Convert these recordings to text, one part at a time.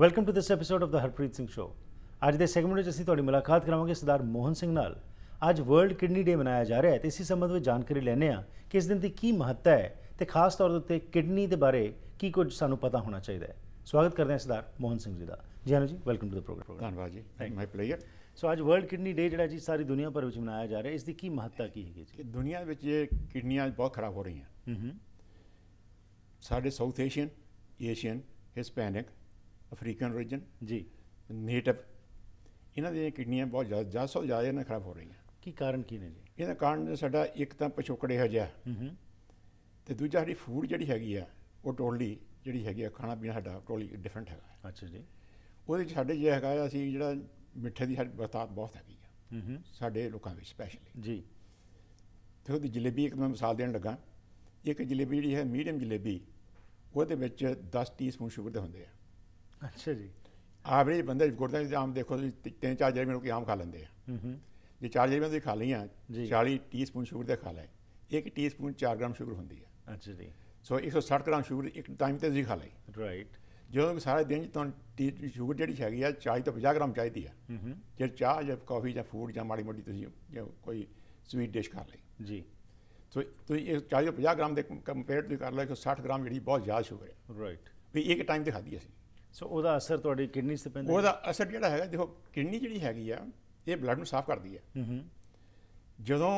welcome to this episode of the Harpreet Singh show अज के segment अं थोड़ी मुलाकात करावे सरदार मोहन सिंह ਅੱਜ ਵਰਲਡ ਕਿਡਨੀ ਡੇ ਮਨਾਇਆ ਜਾ ਰਿਹਾ ਹੈ ਤੇ ਇਸੇ ਸੰਬੰਧ ਵਿੱਚ ਜਾਣਕਾਰੀ ਲੈਣੇ ਆ ਕਿ ਇਸ ਦਿਨ ਦੀ ਕੀ ਮਹੱਤਤਾ ਹੈ ਤੇ ਖਾਸ ਤੌਰ ਤੇ ਕਿਡਨੀ ਦੇ ਬਾਰੇ ਕੀ ਕੁਝ ਸਾਨੂੰ ਪਤਾ ਹੋਣਾ ਚਾਹੀਦਾ ਹੈ ਸਵਾਗਤ ਕਰਦੇ ਹਾਂ ਸਰਦਾਰ ਮੋਹਨ ਸਿੰਘ ਜੀ ਦਾ ਜੀ ਹਾਂ ਜੀ ਵੈਲਕਮ ਟੂ ਦ ਪ੍ਰੋਗਰਾਮ ਧੰਨਵਾਦ ਜੀ ਮਾਈ ਪਲੇਅਰ ਸੋ ਅੱਜ ਵਰਲਡ ਕਿਡਨੀ ਡੇ ਜਿਹੜਾ ਜੀ ਸਾਰੀ ਦੁਨੀਆ ਭਰ ਵਿੱਚ ਮਨਾਇਆ ਜਾ ਰਿਹਾ ਹੈ ਇਸ ਦੀ ਕੀ ਮਹੱਤਤਾ ਕੀ ਹੈਗੀ ਜੀ ਦੁਨੀਆ ਵਿੱਚ ਇਹ ਕਿਡਨੀਆਂ ਬਹੁਤ ਖਰਾਬ ਹੋ ਰਹੀਆਂ ਹੂੰ ਹੂੰ ਸਾਡੇ south Asian Asian Hispanic African region ਜੀ ਨੇਟਿਵ ਇਹਨਾਂ ਦੀਆਂ ਕਿਡਨੀਆਂ ਬਹੁਤ ਜ਼ਿਆਦਾ ਜ਼ਿਆਦਾ ਸੋ ਨਾ ਖਰਾਬ ਹੋ ਰਹੀਆਂ ਕੀ ਕਾਰਨ ਕੀ ਨੇ ਜੀ ਇਹਦਾ ਕਾਰਨ ਸਾਡਾ ਇੱਕ ਤਾਂ ਪਿਛੋਕੜੇ ਹਜਾ ਹੂੰ ਤੇ ਦੂਜਾ ਜਿਹੜੀ ਫੂਡ ਜਿਹੜੀ ਹੈਗੀ ਆ ਉਹ ਟੋਟਲੀ ਜਿਹੜੀ ਹੈਗੀ ਆ ਖਾਣਾ ਪੀਣਾ ਸਾਡਾ ਟੋਟਲੀ ਡਿਫਰੈਂਟ ਹੈਗਾ ਅੱਛਾ ਜੀ ਉਹਦੇ ਚ ਸਾਡੇ ਜਿਹੜਾ ਹੈਗਾ ਅਸੀਂ ਜਿਹੜਾ ਮਿੱਠੇ ਦੀ ਸਾਡੀ ਬਰਤਾਤ ਬਹੁਤ ਹੈਗੀ ਆ ਹੂੰ ਸਾਡੇ ਲੋਕਾਂ ਵਿੱਚ ਸਪੈਸ਼ਲੀ ਜੀ ਤੇ ਉਹਦੀ ਜਲੇਬੀ ਇੱਕ ਮੈਂ ਮਿਸਾਲ ਦੇਣ ਲੱਗਾ ਇੱਕ ਜਲੇਬੀ ਜਿਹੜੀ ਹੈ ਮੀਡੀਅਮ ਜਲੇਬੀ ਉਹਦੇ ਵਿੱਚ 10 ਟੀਸਪੂਨ ਸ਼ੂਗਰ ਦੇ ਹੁੰਦੇ ਆ ਅੱਛਾ ਜੀ ਆਵਰੇਜ ਬੰਦੇ ਗੁਰਦਾਂ ਦੇ ਆਮ ਦੇਖੋ ਤੁਸੀਂ ਤਿੰਨ ਚਾਰ ਜਿਹੜੇ ਮੈਨੂੰ ਕਿ ਆਮ ਖਾ ਲੈਂਦੇ ਆ ਹੂੰ ਹੂੰ ਜੇ ਚਾਰ ਜਿਹੜੀਆਂ ਤੁਸੀਂ ਖਾ ਲਈਆਂ 40 ਟੀਸਪੂਨ ਸ਼ੂਗਰ ਦੇ ਖਾ ਲੈ ਇੱਕ ਟੀਸਪੂਨ 4 ਗ੍ਰਾਮ ਸ਼ੂਗਰ ਹੁੰਦੀ ਹੈ ਅੱਛਾ ਜੀ ਸੋ 160 ਗ੍ਰਾਮ ਸ਼ੂਗਰ ਇੱਕ ਟਾਈਮ ਤੇ ਜੀ ਖਾ ਲਈ ਰਾਈਟ ਜਦੋਂ ਸਾਰੇ ਦਿਨ ਤੋਂ ਟੀ ਸ਼ੂਗਰ ਜਿਹੜੀ ਹੈਗੀ ਆ ਚਾਹੀ ਤੋਂ 50 ਗ੍ਰਾਮ ਚਾਹੀਦੀ ਆ ਜੇ ਚਾਹ ਜਾਂ ਕਾਫੀ ਜਾਂ ਫੂਡ ਜਾਂ ਮਾੜੀ ਮੋਟੀ ਤੁਸੀਂ ਕੋਈ ਸਵੀਟ ਡਿਸ਼ ਖਾ ਲਈ ਜੀ ਸੋ ਤੁਸੀਂ ਇਹ ਚਾਹੀ ਤੋਂ 50 ਗ੍ਰਾਮ ਦੇ ਕੰਪੇਅਰ ਤੁਸੀਂ ਕਰ ਲਓ 160 ਗ੍ਰਾਮ ਜਿਹੜੀ ਬਹੁਤ ਜ਼ਿਆਦਾ ਸ਼ੂਗਰ ਹੈ ਰਾਈਟ ਵੀ ਇੱਕ ਟਾਈਮ ਤੇ ਖਾਦੀ ਅਸੀਂ ਸੋ ਉਹਦਾ ਅਸਰ ਤੁਹਾਡੀ ਕਿਡਨੀ ਤੇ ਪੈਂਦਾ ਉਹਦਾ ਅਸਰ ਜਿਹੜਾ ਹੈਗਾ ਦੇਖੋ ਕਿਡਨੀ ਜਿਹੜੀ ਹੈਗੀ ਆ ਇਹ ਬਲੱਡ ਨੂੰ ਸਾਫ਼ ਕਰਦੀ ਹੈ ਹੂੰ ਜਦੋਂ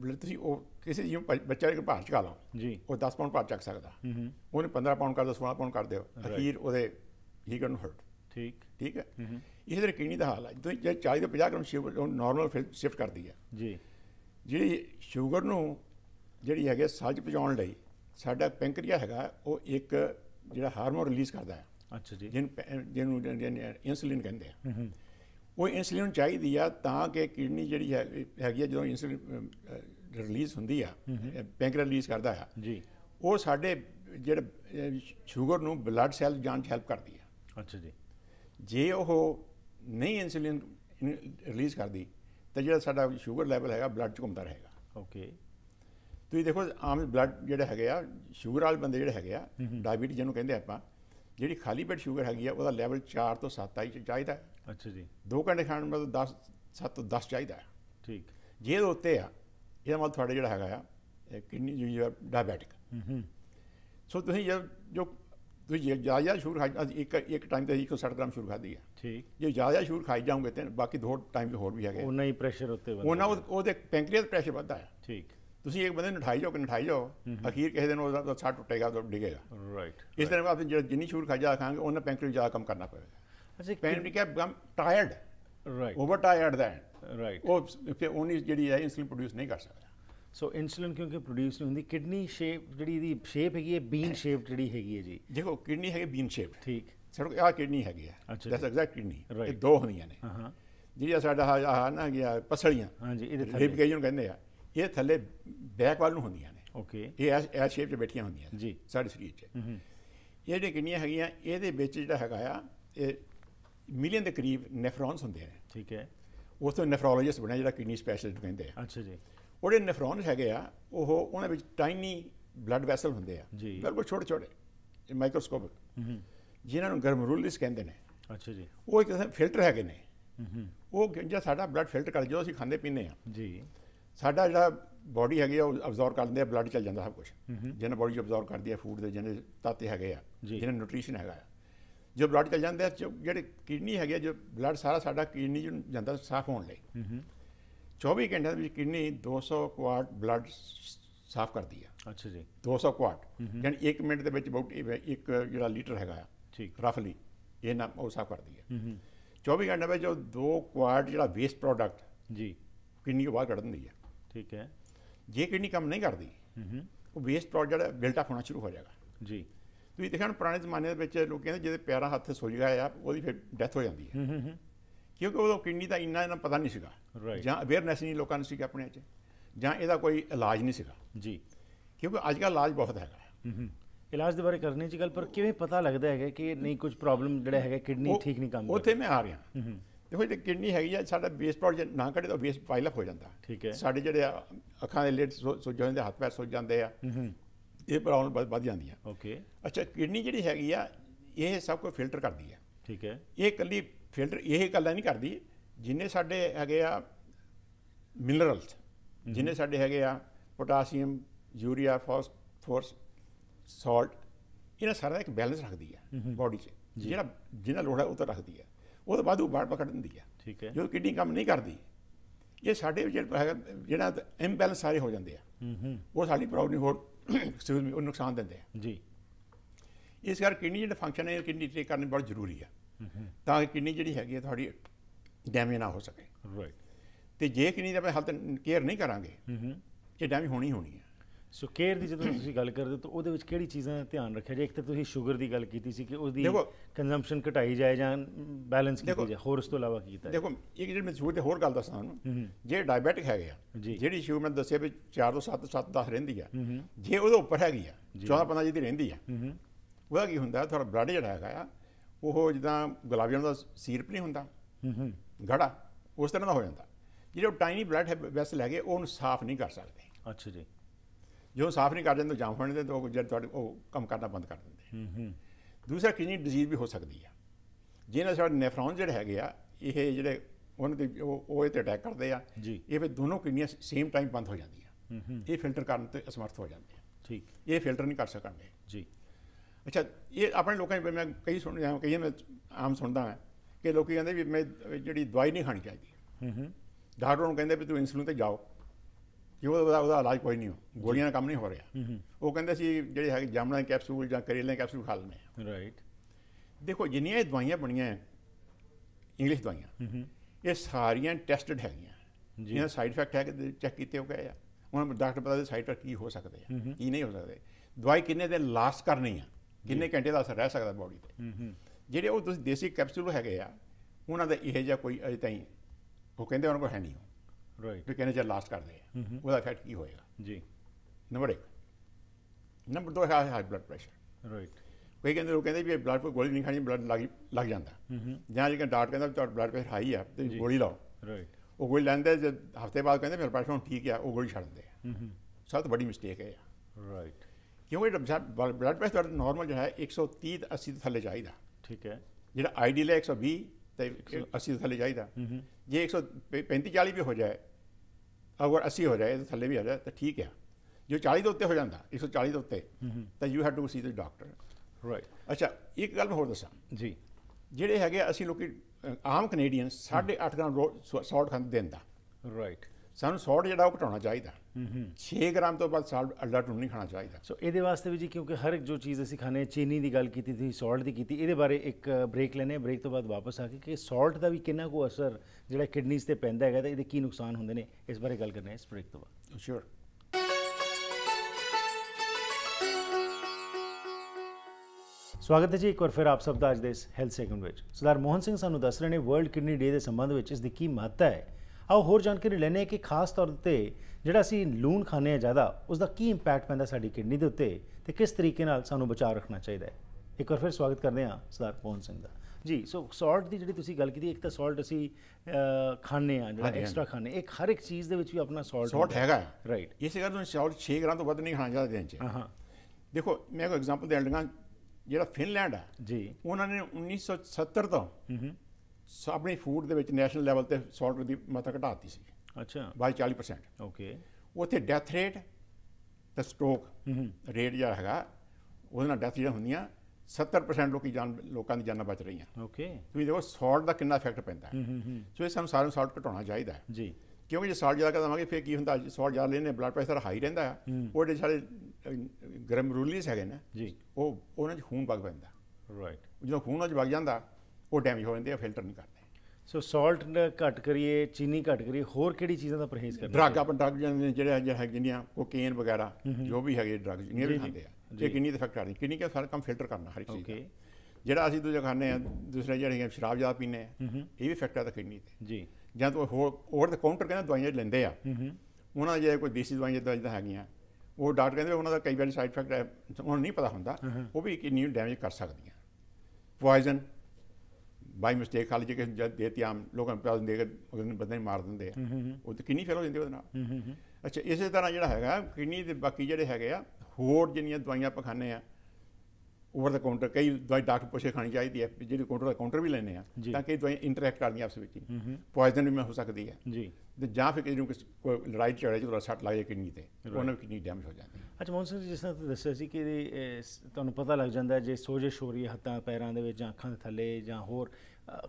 ਬਲੱਡ ਤੁਸੀਂ ਉਹ ਕਿਸੇ ਜਿਵੇਂ ਬੱਚਾ ਇੱਕ ਭਾਰ ਚਕਾ ਲਓ ਜੀ ਉਹ 10 ਪਾਉਂਡ ਭਾਰ ਚੱਕ ਸਕਦਾ ਹੂੰ ਉਹਨੇ 15 ਪਾਉਂਡ ਕਰਦਾ 16 ਪਾਉਂਡ ਕਰ ਦਿਓ ਅਖੀਰ ਉਹਦੇ ਹੀ ਕਰਨ ਹਰਟ ਠੀਕ ਠੀਕ ਹੈ ਇਹ ਇਹਦੇ ਕਿਡਨੀ ਦਾ ਹਾਲ ਹੈ ਜਦੋਂ 40 ਤੋਂ 50 ਗ੍ਰਾਮ ਸ਼ੂਗਰ ਨਾਰਮਲ ਸ਼ਿਫਟ ਕਰਦੀ ਹੈ ਜੀ ਜਿਹੜੀ ਸ਼ੂਗਰ ਨੂੰ ਜਿਹੜੀ ਹੈਗੇ ਸਾਜ ਪਹੁੰਚਾਉਣ ਲਈ ਸਾਡਾ ਪੈਂਕਰੀਆ ਹੈਗਾ ਉਹ ਇੱਕ ਜਿਹੜਾ ਹਾਰਮੋਨ ਰਿਲੀਜ਼ ਕਰਦਾ ਹੈ ਅੱਛਾ ਜੀ ਜਿਹਨੂੰ ਜਿਹਨੂੰ ਇਨਸੂਲਿਨ ਕਹਿੰਦੇ ਆ ਉਹ ਇਨਸੂਲਿਨ ਚਾਹੀਦੀ ਆ ਤਾਂ ਕਿ ਕਿਡਨੀ ਜਿਹੜੀ ਹੈ ਹੈਗੀ ਆ ਜਦੋਂ ਇਨਸੂਲਿਨ ਰਿਲੀਜ਼ ਹੁੰਦੀ ਆ ਪੈਂਕਰ ਰਿਲੀਜ਼ ਕਰਦਾ ਆ ਜੀ ਉਹ ਸਾਡੇ ਜਿਹੜੇ ਸ਼ੂਗਰ ਨੂੰ ਬਲੱਡ ਸੈੱਲ ਜਾਣ ਚ ਹੈਲਪ ਕਰਦੀ ਆ ਅੱਛਾ ਜੀ ਜੇ ਉਹ ਨਹੀਂ ਇਨਸੂਲਿਨ ਰਿਲੀਜ਼ ਕਰਦੀ ਤਾਂ ਜਿਹੜਾ ਸਾਡਾ ਸ਼ੂਗਰ ਲੈਵਲ ਹੈਗਾ ਬਲੱਡ ਚ ਘੁੰਮਦਾ ਰਹੇਗਾ ਓਕੇ ਤੁਸੀਂ ਦੇਖੋ ਆਮ ਬਲੱਡ ਜਿਹੜਾ ਹੈਗਾ ਆ ਸ਼ੂਗਰ ਵਾਲੇ ਬੰਦੇ ਜਿਹੜੇ ਹੈਗੇ ਆ ਡਾਇਬੀਟਿਸ ਜਿਹਨੂੰ ਕਹਿੰਦੇ ਆਪਾਂ ਜਿਹੜੀ ਖਾਲੀ ਪੇਟ ਸ਼ੂਗਰ ਹੈਗੀ ਆ ਉਹਦਾ ਲੈਵਲ 4 ਤੋਂ 7 ਆਈ ਚਾਹੀਦਾ ਅੱਛਾ ਜੀ 2 ਘੰਟੇ ਖਾਣ ਮਤਲਬ 10 7 ਤੋਂ 10 ਚਾਹੀਦਾ ਹੈ ਠੀਕ ਜੇ ਇਹਦੇ ਉੱਤੇ ਆ ਇਹਦਾ ਮਤਲਬ ਤੁਹਾਡੇ ਜਿਹੜਾ ਹੈਗਾ ਆ ਕਿਡਨੀ ਜੀ ਡਾਇਬੈਟਿਕ ਸੋ ਤੁਸੀਂ ਜਦ ਜੋ ਤੁਸੀਂ ਜ਼ਿਆਦਾ ਸ਼ੂਰ ਖਾਈ ਇੱਕ ਇੱਕ ਟਾਈਮ ਤੇ 160 ਗ੍ਰਾਮ ਸ਼ੂਰ ਖਾਦੀ ਆ ਠੀਕ ਜੇ ਜ਼ਿਆਦਾ ਸ਼ੂਰ ਖਾਈ ਜਾਓਗੇ ਤੇ ਬਾਕੀ ਦੋ ਟਾਈਮ ਤੇ ਹੋਰ ਵੀ ਹੈਗੇ ਉਹਨਾਂ ਹੀ ਪ੍ਰੈਸ਼ਰ ਉੱਤੇ ਉਹਨਾਂ ਉਹਦੇ ਪੈਂਕਰੀਅਸ ਪ੍ਰੈਸ਼ਰ ਵੱਧਦਾ ਹੈ ਠੀਕ ਤੁਸੀਂ ਇੱਕ ਬੰਦੇ ਨੂੰ ਠਾਈ ਜਾਓ ਕਿ ਉਠਾਈ ਜਾਓ ਅਖੀਰ ਕਿਸੇ ਦਿਨ ਉਹਦਾ ਸਾਹ ਟੁੱਟੇਗਾ ਤਾਂ ਰਾਈਟ ਇਸ ਤਰ੍ਹਾਂ ਆਪ ਜਿਹੜਾ ਜਿੰਨੀ ਸ਼ੂਰ ਜਾ ਖਾਂਗੇ ਉਹਨਾਂ ਪੈਂਕਰੀਅਸ ਜ਼ਿਆਦਾ ਕੰਮ ਕਰਨਾ ਪਵੇਗਾ ਅਸੀਂ ਪੈਨਮਿਕ ਕਿ ਬਮ tired right over tired then right ਉਹ ਕਿ ਉਹਨੀ ਜਿਹੜੀ ਹੈ ਇਨਸੂਲਿਨ ਪ੍ਰੋਡਿਊਸ ਨਹੀਂ ਕਰ ਸਕਦਾ ਸੋ ਇਨਸੂਲਿਨ ਕਿਉਂਕਿ ਪ੍ਰੋਡਿਊਸ ਨਹੀਂ ਹੁੰਦੀ ਕਿਡਨੀ ਸ਼ੇਪ ਜਿਹੜੀ ਦੀ ਸ਼ੇਪ ਹੈਗੀ ਹੈ ਬੀਨ ਸ਼ੇਪ ਜਿਹੜੀ ਹੈਗੀ ਹੈ ਜੀ ਦੇਖੋ ਕਿਡਨੀ ਹੈਗੀ ਬੀਨ ਸ਼ੇਪ ਠੀਕ ਸੜਕ ਆ ਕਿਡਨੀ ਹੈਗੀ ਹੈ ਦੈਟਸ ਐਗਜ਼ੈਕਟ ਕਿਡਨੀ ਇਹ ਦੋ ਹੁੰਦੀਆਂ ਨੇ ਹਾਂ ਜਿਹੜੀ ਸਾਡਾ ਹਾ ਨਾ ਗਿਆ ਹਾਂ ਹਾਂਜੀ ਇਹਦੇ ਥੱਲੇ ਵੀ ਕਈਆਂ ਕਹਿੰਦੇ ਆ ਇਹ ਥੱਲੇ ਬੈਕ ਵਾਲ ਨੂੰ ਹੁੰਦੀਆਂ ਨੇ ਓਕੇ ਇਹ ਐਸ ਸ਼ੇਪ 'ਚ ਬੈਠੀਆਂ ਹੁੰਦੀਆਂ ਜੀ ਸਾਡੇ ਸਰੀਰ 'ਚ ਇਹ ਜਿਹੜੀਆਂ ਕਿਡਨੀ ਹੈਗੀਆਂ ਇਹਦੇ ਵਿੱਚ ਜਿਹੜਾ ਹੈਗਾ ਆ ਇਹ ਮਿਲੀਅਨ ਦੇ ਕਰੀਬ ਨੈਫਰੋਨਸ ਹੁੰਦੇ ਨੇ ਠੀਕ ਹੈ ਉਸ ਤੋਂ ਨੈਫਰੋਲੋਜਿਸਟ ਬਣਿਆ ਜਿਹੜਾ ਕਿਡਨੀ ਸਪੈਸ਼ਲਿਸਟ ਕਹਿੰਦੇ ਆ ਅੱਛਾ ਜੀ ਉਹਦੇ ਨੈਫਰੋਨ ਹੈਗੇ ਆ ਉਹ ਉਹਨਾਂ ਵਿੱਚ ਟਾਈਨੀ ਬਲੱਡ ਵੈਸਲ ਹੁੰਦੇ ਆ ਬਿਲਕੁਲ ਛੋਟੇ ਛੋਟੇ ਮਾਈਕਰੋਸਕੋਪਿਕ ਜਿਨ੍ਹਾਂ ਨੂੰ ਗਰਮਰੂਲਿਸ ਕਹਿੰਦੇ ਨੇ ਅੱਛਾ ਜੀ ਉਹ ਇੱਕ ਤਰ੍ਹਾਂ ਫਿਲਟਰ ਹੈਗੇ ਨੇ ਉਹ ਜਿਹੜਾ ਸਾਡਾ ਬਲੱਡ ਫਿਲਟਰ ਕਰ ਜੋ ਅਸੀਂ ਖਾਂਦੇ ਪੀਂਦੇ ਆ ਜੀ ਸਾਡਾ ਜਿਹੜਾ ਬਾਡੀ ਹੈਗੀ ਆ ਉਹ ਅਬਜ਼ੌਰਬ ਕਰ ਲੈਂਦੇ ਆ ਬਲੱਡ ਚੱਲ ਜਾਂਦਾ ਸਭ ਕੁਝ ਜਿਹਨਾਂ ਬਾਡੀ ਅਬਜ਼ੌਰਬ ਕਰਦੀ ਆ ਫੂਡ ਦੇ ਜਿਹਨੇ ਤਾਤੇ ਹੈਗੇ ਆ ਜਿਹਨਾਂ ਨਿਊਟ੍ਰੀਸ਼ਨ ਹੈਗਾ ਆ ਜੋ ਬਲੱਡ ਚਲ ਜਾਂਦਾ ਜਿਹੜੇ ਕਿਡਨੀ ਹੈਗੇ ਜੋ ਬਲੱਡ ਸਾਰਾ ਸਾਡਾ ਕਿਡਨੀ ਨੂੰ ਜਾਂਦਾ ਸਾਫ਼ ਹੋਣ ਲਈ 24 ਘੰਟਿਆਂ ਦੇ ਵਿੱਚ ਕਿਡਨੀ 200 ਕੁਆਟ ਬਲੱਡ ਸਾਫ਼ ਕਰਦੀ ਆ ਅੱਛਾ ਜੀ 200 ਕੁਆਟ ਯਾਨੀ 1 ਮਿੰਟ ਦੇ ਵਿੱਚ ਬਹੁਤ ਇੱਕ ਜਿਹੜਾ ਲੀਟਰ ਹੈਗਾ ਆ ਠੀਕ ਰਫਲੀ ਇਹ ਨਾ ਉਹ ਸਾਫ਼ ਕਰਦੀ ਆ 24 ਘੰਟਿਆਂ ਵਿੱਚ ਉਹ 2 ਕੁਆਟ ਜਿਹੜਾ ਵੇਸਟ ਪ੍ਰੋਡਕਟ ਜੀ ਕਿਡਨੀ ਬਾਹਰ ਕੱਢ ਦਿੰਦੀ ਆ ਠੀਕ ਹੈ ਜੇ ਕਿਡਨੀ ਕੰਮ ਨਹੀਂ ਕਰਦੀ ਉਹ ਵੇਸਟ ਪ੍ਰੋਡਕਟ ਬਿਲਟ ਅਪ ਹੋਣਾ ਸ਼ੁਰੂ ਹੋ ਜਾਏਗਾ ਜੀ ਤੁਸੀਂ ਦੇਖਿਆ ਪੁਰਾਣੇ ਜ਼ਮਾਨੇ ਦੇ ਵਿੱਚ ਲੋਕ ਕਹਿੰਦੇ ਜਿਹਦੇ ਪੈਰਾਂ ਹੱਥ ਸੁੱਜ ਗਿਆ ਆ ਉਹਦੀ ਫਿਰ ਡੈਥ ਹੋ ਜਾਂਦੀ ਹੈ ਕਿਉਂਕਿ ਉਦੋਂ ਕਿਡਨੀ ਦਾ ਇੰਨਾ ਇਹਨਾਂ ਪਤਾ ਨਹੀਂ ਸੀਗਾ ਜਾਂ ਅਵੇਅਰਨੈਸ ਨਹੀਂ ਲੋਕਾਂ ਨੂੰ ਸੀਗਾ ਆਪਣੇ 'ਚ ਜਾਂ ਇਹਦਾ ਕੋਈ ਇਲਾਜ ਨਹੀਂ ਸੀਗਾ ਜੀ ਕਿਉਂਕਿ ਅੱਜ ਕੱਲ੍ਹ ਇਲਾਜ ਬਹੁਤ ਹੈਗਾ ਇਲਾਜ ਦੇ ਬਾਰੇ ਕਰਨੀ ਚੀ ਗੱਲ ਪਰ ਕਿਵੇਂ ਪਤਾ ਲੱਗਦਾ ਹੈਗਾ ਕਿ ਨਹੀਂ ਕੁਝ ਪ੍ਰੋਬਲਮ ਜਿਹੜਾ ਹੈਗਾ ਕਿਡਨੀ ਠੀਕ ਨਹੀਂ ਕੰਮ ਕਰਦੀ ਉੱਥੇ ਮੈਂ ਆ ਰਿਹਾ ਦੇਖੋ ਜੇ ਕਿਡਨੀ ਹੈਗੀ ਆ ਸਾਡਾ ਵੇਸਟ ਜੇ ਨਾ ਕੱਢੇ ਤਾਂ ਵੇਸਟ ਪਾਈਲ ਅਪ ਹੋ ਜਾਂਦਾ ਠੀਕ ਹੈ ਸਾਡੇ ਜਿਹੜੇ ਅੱਖਾਂ ਦੇ ਲੇਟ ਸੋ ਜਾਂਦੇ ਹੱਥ ਪੈਰ ਸੋ ਜਾਂਦੇ ਆ ਇਹ ਬਰਾਉਨ ਵੱਧ ਜਾਂਦੀ ਹੈ ਓਕੇ ਅੱਛਾ ਕਿਡਨੀ ਜਿਹੜੀ ਹੈਗੀ ਆ ਇਹ ਸਭ ਕੁਝ ਫਿਲਟਰ ਕਰਦੀ ਹੈ ਠੀਕ ਹੈ ਇਹ ਇਕੱਲੀ ਫਿਲਟਰ ਇਹ ਇਕੱਲਾ ਨਹੀਂ ਕਰਦੀ ਜਿੰਨੇ ਸਾਡੇ ਹੈਗੇ ਆ ਮਿਨਰਲਸ ਜਿੰਨੇ ਸਾਡੇ ਹੈਗੇ ਆ ਪੋਟਾਸ਼ੀਅਮ ਯੂਰੀਆ ਫਾਸਫੋਰਸ ਸਾਲਟ ਇਹਨਾਂ ਸਾਰਾ ਇੱਕ ਬੈਲੈਂਸ ਰੱਖਦੀ ਹੈ ਬਾਡੀ 'ਚ ਜਿਹੜਾ ਜਿਹਨਾਂ ਲੋੜ ਹੈ ਉਹ ਤਾਂ ਰੱਖਦੀ ਹੈ ਉਹ ਤੋਂ ਬਾਅਦ ਉਹ ਬਾੜ ਪਕੜ ਦਿੰਦੀ ਹੈ ਠੀਕ ਹੈ ਜੋ ਕਿਡਨੀ ਕੰਮ ਨਹੀਂ ਕਰਦੀ ਇਹ ਸਾਡੇ ਜਿਹੜਾ ਜਿਹੜਾ ਇੰਬੈਲੈਂਸ ਸਾਰੇ ਹੋ ਜਾਂਦੇ ਆ ਹੂੰ ਹੂੰ ਉਹ ਸਾਡੀ ਪ੍ਰੋਬਲਮ ਹੋ ਐਕਸਕਿਊਜ਼ ਮੀ ਉਹ ਨੁਕਸਾਨ ਦਿੰਦੇ ਆ ਜੀ ਇਸ ਕਰਕੇ ਕਿਡਨੀ ਜਿਹੜਾ ਫੰਕਸ਼ਨ ਹੈ ਕਿਡਨੀ ਟ੍ਰੀ ਕਰਨੀ ਬਹੁਤ ਜ਼ਰੂਰੀ ਆ ਤਾਂ ਕਿ ਕਿਡਨੀ ਜਿਹੜੀ ਹੈਗੀ ਤੁਹਾਡੀ ਡੈਮੇਜ ਨਾ ਹੋ ਸਕੇ ਰਾਈਟ ਤੇ ਜੇ ਕਿਡਨੀ ਦਾ ਆਪਾਂ ਹੈਲਥ ਕੇਅਰ ਨਹੀਂ ਕਰਾਂਗੇ ਇਹ ਡੈਮੇਜ ਹੋਣੀ ਹੋਣੀ ਹੈ ਸੋ ਕੇਅਰ ਦੀ ਜਦੋਂ ਤੁਸੀਂ ਗੱਲ ਕਰਦੇ ਹੋ ਤਾਂ ਉਹਦੇ ਵਿੱਚ ਕਿਹੜੀ ਚੀਜ਼ਾਂ ਦਾ ਧਿਆਨ ਰੱਖਿਆ ਜਾਏ ਇੱਕ ਤਾਂ ਤੁਸੀਂ ਸ਼ੂਗਰ ਦੀ ਗੱਲ ਕੀਤੀ ਸੀ ਕਿ ਉਹਦੀ ਕੰਜ਼ੰਪਸ਼ਨ ਘਟਾਈ ਜਾਏ ਜਾਂ ਬੈਲੈਂਸ ਕੀਤੀ ਜਾਏ ਹੋਰ ਉਸ ਤੋਂ ਇਲਾਵਾ ਕੀ ਕੀਤਾ ਦੇਖੋ ਇੱਕ ਜਿਹੜੀ ਮੈਂ ਸ਼ੂਗਰ ਤੇ ਹੋਰ ਗੱਲ ਦੱਸਾਂ ਤੁਹਾਨੂੰ ਜੇ ਡਾਇਬੀਟਿਕ ਹੈਗੇ ਆ ਜਿਹੜੀ ਸ਼ੂਗਰ ਮੈਂ ਦੱਸਿਆ ਵੀ 4 ਤੋਂ 7 7 10 ਰਹਿੰਦੀ ਆ ਜੇ ਉਹਦੇ ਉੱਪਰ ਹੈਗੀ ਆ 14 15 ਜਿਹਦੀ ਰਹਿੰਦੀ ਆ ਉਹਦਾ ਕੀ ਹੁੰਦਾ ਤੁਹਾਡਾ ਬਲੱਡ ਜਿਹੜਾ ਹੈਗਾ ਆ ਉਹ ਜਿੱਦਾਂ ਗੁਲਾਬੀਆਂ ਦਾ ਸੀਰਪ ਨਹੀਂ ਹੁੰਦਾ ਗੜਾ ਉਸ ਤਰ੍ਹਾਂ ਦਾ ਹੋ ਜਾਂਦਾ ਜਿਹੜਾ ਟਾਈਨੀ ਬਲੱਡ ਵੈਸਲ ਹੈਗੇ ਉਹ ਉਹਨੂੰ ਸਾਫ਼ ਨਹੀਂ ਕਰ ਸਕਦੇ ਅੱਛਾ ਜੀ ਜੋ ਸਾਫ਼ ਨਹੀਂ ਕਰਦੇ ਤਾਂ ਜਾਮ ਫੜਨ ਦੇ ਤੋਂ ਜਿਹੜੇ ਤੁਹਾਡੇ ਉਹ ਕੰਮ ਕਰਨਾ ਬੰਦ ਕਰ ਦਿੰਦੇ ਦੂਸਰਾ ਕਿਡਨੀ ਡਿਜ਼ੀਜ਼ ਵੀ ਹੋ ਸਕਦੀ ਆ ਜਿਹਨਾਂ ਸਾਡੇ ਨੈਫਰੋਨ ਜਿਹੜੇ ਹੈਗੇ ਆ ਇਹ ਜਿਹੜੇ ਉਹਨਾਂ ਦੇ ਉਹ ਉਹ ਇਹ ਤੇ ਅਟੈਕ ਕਰਦੇ ਆ ਇਹ ਫਿਰ ਦੋਨੋਂ ਕਿਡਨੀਆਂ ਸੇਮ ਟਾਈਮ ਬੰਦ ਹੋ ਜਾਂਦੀਆਂ ਇਹ ਫਿਲਟਰ ਕਰਨ ਤੇ ਅਸਮਰਥ ਹੋ ਜਾਂਦੇ ਆ ਠੀਕ ਇਹ ਫਿਲਟਰ ਨਹੀਂ ਕਰ ਸਕਣਗੇ ਜੀ ਅੱਛਾ ਇਹ ਆਪਣੇ ਲੋਕਾਂ ਨੇ ਮੈਂ ਕਈ ਸੁਣ ਜਾਂ ਕਈ ਮੈਂ ਆਮ ਸੁਣਦਾ ਹਾਂ ਕਿ ਲੋਕੀ ਕਹਿੰਦੇ ਵੀ ਮੈਂ ਜਿਹੜੀ ਦਵਾਈ ਨਹੀਂ ਖਾਣੀ ਚਾਹੀਦੀ ਹੂੰ ਹੂੰ ਡਾਕਟਰ ਨੂੰ ਕਹਿੰਦੇ ਵੀ ਤੂੰ ਇਨਸੂਲਿਨ ਤੇ ਜਾਓ ਕਿ ਉਹਦਾ ਉਹਦਾ ਇਲਾਜ ਕੋਈ ਨਹੀਂ ਗੋਲੀਆਂ ਨਾਲ ਕੰਮ ਨਹੀਂ ਹੋ ਰਿਹਾ ਉਹ ਕਹਿੰਦੇ ਸੀ ਜਿਹੜੇ ਹੈ ਜਾਮਣਾ ਕੈਪਸੂਲ ਜਾਂ ਕਰੇਲੇ ਕੈਪਸੂਲ ਖਾ ਲੈਣੇ ਰਾਈਟ ਦੇਖੋ ਜਿੰਨੀਆਂ ਇਹ ਦਵਾਈਆਂ ਬਣੀਆਂ ਇੰਗਲਿਸ਼ ਦਵਾਈਆਂ ਇਹ ਸਾਰੀਆਂ ਟੈਸਟਡ ਹੈਗੀਆਂ ਜਿਹਨਾਂ ਸਾਈਡ ਇਫੈਕਟ ਹੈ ਕਿ ਚੈੱਕ ਕੀਤੇ ਹੋ ਗਏ ਆ ਉਹਨਾਂ ਨੂੰ ਡਾਕਟਰ ਪਤਾ ਦੇ ਸਾਈਡ ਇਫੈਕਟ ਕੀ ਹੋ ਸਕਦੇ ਆ ਕੀ ਨਹੀਂ ਹੋ ਸਕਦੇ ਦਵਾਈ ਕਿੰਨੇ ਦਿਨ ਲਾਸਟ ਕਰਨੀ ਆ ਕਿੰਨੇ ਘੰਟੇ ਦਾ ਅਸਰ ਰਹਿ ਸਕਦਾ ਬਾਡੀ ਤੇ ਜਿਹੜੇ ਉਹ ਤੁਸੀਂ ਦੇਸੀ ਕੈਪਸੂਲ ਹੈਗੇ ਆ ਉਹਨਾਂ ਦਾ ਇਹ ਜਿਹਾ ਕੋਈ ਅਜੇ ਤਾਈਂ ਉਹ ਕਹਿੰਦੇ ਉਹਨਾਂ ਕੋਲ ਹੈ ਨਹੀਂ ਰਾਈਟ ਤੇ ਕਹਿੰਦੇ ਚਾ ਲਾਸਟ ਕਰਦੇ ਆ ਉਹਦਾ ਇਫੈਕਟ ਕੀ ਹੋਏਗਾ ਜੀ ਨੰਬਰ 1 ਨੰਬਰ 2 ਹੈ ਹਾਈ ਬਲੱਡ ਪ੍ਰੈਸ਼ਰ ਰਾਈਟ ਕੋਈ ਕਹਿੰਦੇ ਉਹ ਕਹਿੰਦੇ ਵੀ ਬਲੱਡ ਪਰ ਗੋਲੀ ਨਹੀਂ ਖਾਣੀ ਬਲੱਡ ਲੱਗ ਜਾਂਦਾ ਜਾਂ ਜਿਹੜਾ ਡਾਕਟਰ ਕਹਿੰਦਾ ਤੁਹਾਡਾ ਬਲੱਡ ਪ੍ਰੈਸ਼ਰ ਹਾਈ ਆ ਤੇ ਗੋਲੀ ਲਾਓ ਰਾਈਟ ਉਹ ਗੋਲੀ ਲੈਂਦੇ ਜੇ ਹਫਤੇ ਬਾਅਦ ਕਹਿੰਦੇ ਮੇਰਾ ਪ੍ਰੈਸ਼ਰ ਹੁਣ ਠੀਕ ਆ ਉਹ ਗੋਲੀ ਛੱਡ ਦਿੰਦੇ ਆ ਸਭ ਤੋਂ ਵੱਡੀ ਮਿਸਟੇਕ ਹੈ ਰਾਈਟ ਕਿਉਂਕਿ ਬਲੱਡ ਪ੍ਰੈਸ਼ਰ ਨਾਰਮਲ ਜਿਹੜਾ ਹੈ 130 80 ਦੇ ਥੱਲੇ ਚਾਹੀਦਾ ਠੀਕ ਹੈ ਜਿਹੜਾ ਆਈਡੀਅਲ ਹੈ 120 ਤੇ थैले ਥੱਲੇ था ਜੇ 135 40 ਵੀ ਹੋ ਜਾਏ ਅਗਰ 80 ਹੋ ਜਾਏ ਥੱਲੇ ਵੀ ਆ ਜਾਏ ਤਾਂ ਠੀਕ ਹੈ ਜੋ 40 ਦੇ ਉੱਤੇ ਹੋ ਜਾਂਦਾ 140 ਦੇ ਉੱਤੇ ਤਾਂ you had to see the doctor right ਅੱਛਾ ਇੱਕ ਗੱਲ ਮੈਂ ਹੋਰ ਦੱਸਾਂ ਜੀ ਜਿਹੜੇ ਹੈਗੇ ਅਸੀਂ ਲੋਕੀ ਆਮ ਕੈਨੇਡੀਅਨ 8.5 ਗ੍ਰਾਮ ਸਾਲਟ ਖਾਂਦੇ ਦਿੰਦਾ ਰਾਈਟ ਸਾਨੂੰ ਸੌਲਟ ਜਿਹੜਾ ਉਹ ਘਟਾਉਣਾ ਚਾਹੀਦਾ ਹੂੰ 6 ਗ੍ਰਾਮ ਤੋਂ ਬਾਅਦ ਸਾਲ ਅੱਡਾ ਟੁੰਨ ਨਹੀਂ ਖਾਣਾ ਚਾਹੀਦਾ ਸੋ ਇਹਦੇ ਵਾਸਤੇ ਵੀ ਜੀ ਕਿਉਂਕਿ ਹਰ ਇੱਕ ਜੋ ਚੀਜ਼ ਅਸੀਂ ਖਾਣੇ ਚੀਨੀ ਦੀ ਗੱਲ ਕੀਤੀ ਸੀ ਸੌਲਟ ਦੀ ਕੀਤੀ ਇਹਦੇ ਬਾਰੇ ਇੱਕ ਬ੍ਰੇਕ ਲੈਨੇ ਬ੍ਰੇਕ ਤੋਂ ਬਾਅਦ ਵਾਪਸ ਆ ਕੇ ਕਿ ਸੌਲਟ ਦਾ ਵੀ ਕਿੰਨਾ ਕੋ ਅਸਰ ਜਿਹੜਾ ਕਿਡਨੀਜ਼ ਤੇ ਪੈਂਦਾ ਹੈਗਾ ਤੇ ਇਹਦੇ ਕੀ ਨੁਕਸਾਨ ਹੁੰਦੇ ਨੇ ਇਸ ਬਾਰੇ ਗੱਲ ਕਰਨਾ ਹੈ ਇਸ ਬ੍ਰੇਕ ਤੋਂ ਬਾਅਦ ਸ਼ੋਰ oh, ਸਵਾਗਤ ਹੈ ਜੀ ਇੱਕ ਵਾਰ ਫਿਰ ਆਪ ਸਭ ਦਾ ਅੱਜ ਦੇ ਇਸ ਹੈਲਥ ਸੈਗਮੈਂਟ ਵਿੱਚ ਸਰਦਾਰ ਮੋਹਨ ਸਿੰਘ ਸਾਨੂੰ ਦੱਸ ਰਹੇ ਨੇ ਵਰਲਡ ਕਿਡਨੀ ਡੇ ਦੇ ਸੰਬੰਧ ਵਿੱਚ ਇਸ ਦੀ ਕੀ ਮਹੱਤਤਾ ਹੈ ਆਓ ਹੋਰ ਜਾਣਕਾਰੀ ਲੈਣੇ ਕਿ ਖਾਸ ਤੌਰ ਤੇ ਜਿਹੜਾ ਅਸੀਂ ਲੂਣ ਖਾਂਦੇ ਆ ਜ਼ਿਆਦਾ ਉਸ ਦਾ ਕੀ ਇੰਪੈਕਟ ਪੈਂਦਾ ਸਾਡੀ ਕਿਡਨੀ ਦੇ ਉੱਤੇ ਤੇ ਕਿਸ ਤਰੀਕੇ ਨਾਲ ਸਾਨੂੰ ਬਚਾਅ ਰੱਖਣਾ ਚਾਹੀਦਾ ਹੈ ਇੱਕ ਵਾਰ ਫਿਰ ਸਵਾਗਤ ਕਰਦੇ ਹਾਂ ਸਰਦਾਰ ਪਵਨ ਸਿੰਘ ਦਾ ਜੀ ਸੋ ਸਾਲਟ ਦੀ ਜਿਹੜੀ ਤੁਸੀਂ ਗੱਲ ਕੀਤੀ ਇੱਕ ਤਾਂ ਸਾਲਟ ਅਸੀਂ ਖਾਣੇ ਆ ਜਿਹੜਾ ਐਕਸਟਰਾ ਖਾਣੇ ਇੱਕ ਹਰ ਇੱਕ ਚੀਜ਼ ਦੇ ਵਿੱਚ ਵੀ ਆਪਣਾ ਸਾਲਟ ਸਾਲਟ ਹੈਗਾ ਰਾਈਟ ਇਸੇ ਕਰਕੇ ਤੁਸੀਂ ਸਾਲਟ 6 ਗ੍ਰਾਮ ਤੋਂ ਵੱਧ ਨਹੀਂ ਖਾਣਾ ਚਾਹੀਦਾ ਦਿਨ 'ਚ ਹਾਂ ਹਾਂ ਦੇਖੋ ਮੈਂ ਕੋ ਐਗਜ਼ਾਮਪਲ ਦੇਣ ਲੱਗਾ ਜਿਹੜਾ ਫਿਨਲੈਂਡ ਆ ਜੀ ਉਹਨਾਂ ਨੇ 1970 ਤੋਂ ਹੂੰ ਹੂੰ ਆਪਣੀ ਫੂਡ ਦੇ ਵਿੱਚ ਨੈਸ਼ਨਲ ਲੈਵਲ ਤੇ ਸੌਲਟ ਦੀ ਮਾਤਰਾ ਘਟਾਤੀ ਸੀ ਅੱਛਾ ਬਾਈ 40% ਓਕੇ ਉੱਥੇ ਡੈਥ ਰੇਟ ਤੇ ਸਟ੍ਰੋਕ ਰੇਟ ਜਿਹੜਾ ਹੈਗਾ ਉਹਦੇ ਨਾਲ ਡੈਥ ਜਿਹੜਾ ਹੁੰਦੀਆਂ 70% ਲੋਕੀ ਜਾਨ ਲੋਕਾਂ ਦੀ ਜਾਨਾਂ ਬਚ ਰਹੀਆਂ ਓਕੇ ਤੁਸੀਂ ਦੇਖੋ ਸਾਲਟ ਦਾ ਕਿੰਨਾ ਇਫੈਕਟ ਪੈਂਦਾ ਹੈ ਸੋ ਇਸ ਸਾਨੂੰ ਨੂੰ ਸਾਲਟ ਘਟਾਉਣਾ ਚਾਹੀਦਾ ਹੈ ਜੀ ਕਿਉਂਕਿ ਜੇ ਸਾਲਟ ਜ਼ਿਆਦਾ ਕਰਾਂਗੇ ਫਿਰ ਕੀ ਹੁੰਦਾ ਸਾਲਟ ਜ਼ਿਆਦਾ ਲੈਣੇ ਬਲੱਡ ਪ੍ਰੈਸ਼ਰ ਹਾਈ ਰਹਿੰਦਾ ਹੈ ਉਹ ਜਿਹੜੇ ਸਾਰੇ ਗਰਮ ਰੂਲੀਸ ਹੈਗੇ ਨਾ ਜੀ ਉਹ ਉਹਨਾਂ 'ਚ ਖੂਨ ਵਗ ਪੈਂਦਾ ਰਾਈਟ ਜਦੋਂ ਖੂਨ ਉਹ 'ਚ ਵਗ ਜਾਂਦਾ ਉਹ ਡੈਮੇਜ ਹੋ ਜਾਂਦੇ ਆ ਫਿਲਟਰ ਨਹੀਂ ਕਰਦੇ ਸੋ ਸਾਲਟ ਘਟ ਕਰੀਏ ਚੀਨੀ ਘਟ ਕਰੀਏ ਹੋਰ ਕਿਹੜੀ ਚੀਜ਼ਾਂ ਦਾ ਪਰਹੇਜ਼ ਕਰਨਾ ਡਰੱਗ ਆਪਾਂ ਡਰੱਗ ਜਿਹੜੇ ਅੱਜ ਹੈ ਜਿੰਨੀਆਂ ਕੋਕੇਨ ਵਗੈਰਾ ਜੋ ਵੀ ਹੈਗੇ ਡਰੱਗ ਜਿਹੜੇ ਵੀ ਖਾਂਦੇ ਆ ਜੇ ਕਿੰਨੀ ਇਫੈਕਟ ਫੈਕਟ ਆ ਰਹੀ ਕਿੰਨੀ ਕਾ ਸਾਰਾ ਕੰਮ ਫਿਲਟਰ ਕਰਨਾ ਹਰ ਇੱਕ ਚੀਜ਼ ਜਿਹੜਾ ਅਸੀਂ ਦੂਜਾ ਖਾਂਦੇ ਆ ਦੂਸਰੇ ਜਿਹੜਾ ਸ਼ਰਾਬ ਜ਼ਿਆਦਾ ਪੀਨੇ ਆ ਇਹ ਵੀ ਫੈਕਟ ਆ ਤਾਂ ਕਿੰਨੀ ਤੇ ਜੀ ਜਾਂ ਤੋਂ ਹੋਰ ਓਵਰ ਦਾ ਕਾਊਂਟਰ ਕਹਿੰਦਾ ਦਵਾਈਆਂ ਲੈਂਦੇ ਆ ਉਹਨਾਂ ਜੇ ਕੋਈ ਦੇਸੀ ਦਵਾਈਆਂ ਦਵਾਈਆਂ ਹੈਗੀਆਂ ਉਹ ਡਾਕਟਰ ਕਹਿੰਦੇ ਉਹਨਾਂ ਦਾ ਕਈ ਵਾਰੀ ਸਾਈਡ ਇਫੈਕਟ ਹੈ ਉਹਨਾਂ ਨਹੀਂ ਪਤਾ ਹੁੰਦਾ ਉਹ ਵੀ ਕਿੰਨੀ ਡੈਮੇਜ ਕਰ ਸਕਦੀਆਂ ਪੋਇਜ਼ਨ ਬਾਈ ਮਿਸਟੇਕ ਖਾਲੀ ਜੇ ਕਿਸੇ ਨੂੰ ਦੇਤੀ ਆਮ ਲੋਕਾਂ ਨੂੰ ਪਿਆਸ ਦੇ ਕੇ ਬੰਦੇ ਨੂੰ ਮਾਰ ਦਿੰਦੇ ਆ ਉਹ ਤੇ ਕਿੰਨੀ ਫੇਲ ਹੋ ਜਾਂਦੀ ਉਹਦੇ ਨਾਲ ਅੱਛਾ ਇਸੇ ਤਰ੍ਹਾਂ ਜਿਹੜਾ ਹੈਗਾ ਕਿੰਨੀ ਦੇ ਬਾਕੀ ਜਿਹੜੇ ਹੈਗੇ ਆ ਹੋਰ ਜਿੰਨੀਆਂ ਦਵਾਈਆਂ ਪਖਾਨੇ ਆ ਓਵਰ ਦਾ ਕਾਊਂਟਰ ਕਈ ਦਵਾਈ ਡਾਕਟਰ ਪੁੱਛੇ ਖਾਣੀ ਚਾਹੀਦੀ ਹੈ ਜਿਹੜੀ ਕਾਊਂਟਰ ਦਾ ਕਾਊਂਟਰ ਵੀ ਲੈਨੇ ਆ ਤਾਂ ਕਿ ਦਵਾਈ ਇੰਟਰੈਕਟ ਕਰਦੀਆਂ ਆਪਸ ਵਿੱਚ ਪੋਇਜ਼ਨ ਵੀ ਹੋ ਸਕਦੀ ਹੈ ਜੀ ਤੇ ਜਾਂ ਫਿਰ ਕਿਸੇ ਕੋਈ ਲੜਾਈ ਝਗੜੇ ਜਿਹੜਾ ਸੱਟ ਲੱਗ ਜਾਏ ਕਿਡਨੀ ਤੇ ਉਹਨਾਂ ਨੂੰ ਕਿਡਨੀ ਡੈਮੇਜ ਹੋ ਜਾਂਦੀ ਅੱਛਾ ਮੌਨ ਸਰ ਜਿਸ ਤਰ੍ਹਾਂ ਦੱਸਿਆ ਸੀ ਕਿ ਤੁਹਾਨੂੰ ਪਤਾ ਲੱਗ ਜਾਂਦਾ ਜੇ ਸੋਜਸ਼ ਹੋ ਰਹੀ ਹੈ ਹੱਥਾਂ ਪੈਰਾਂ ਦੇ ਵਿੱਚ ਜਾਂ ਅੱਖਾਂ ਦੇ ਥੱਲੇ ਜਾਂ ਹੋਰ